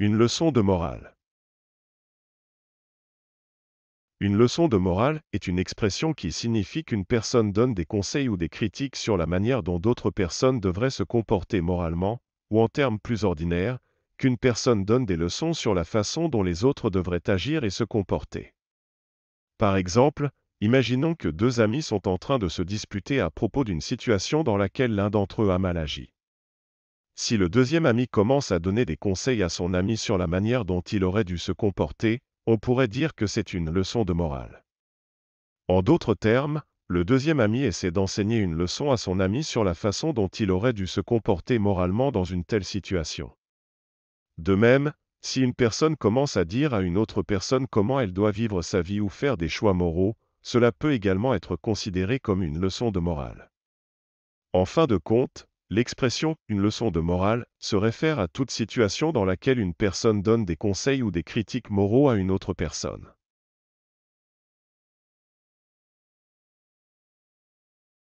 Une leçon de morale. Une leçon de morale est une expression qui signifie qu'une personne donne des conseils ou des critiques sur la manière dont d'autres personnes devraient se comporter moralement, ou en termes plus ordinaires, qu'une personne donne des leçons sur la façon dont les autres devraient agir et se comporter. Par exemple, imaginons que deux amis sont en train de se disputer à propos d'une situation dans laquelle l'un d'entre eux a mal agi. Si le deuxième ami commence à donner des conseils à son ami sur la manière dont il aurait dû se comporter, on pourrait dire que c'est une leçon de morale. En d'autres termes, le deuxième ami essaie d'enseigner une leçon à son ami sur la façon dont il aurait dû se comporter moralement dans une telle situation. De même, si une personne commence à dire à une autre personne comment elle doit vivre sa vie ou faire des choix moraux, cela peut également être considéré comme une leçon de morale. En fin de compte, L'expression « une leçon de morale » se réfère à toute situation dans laquelle une personne donne des conseils ou des critiques moraux à une autre personne.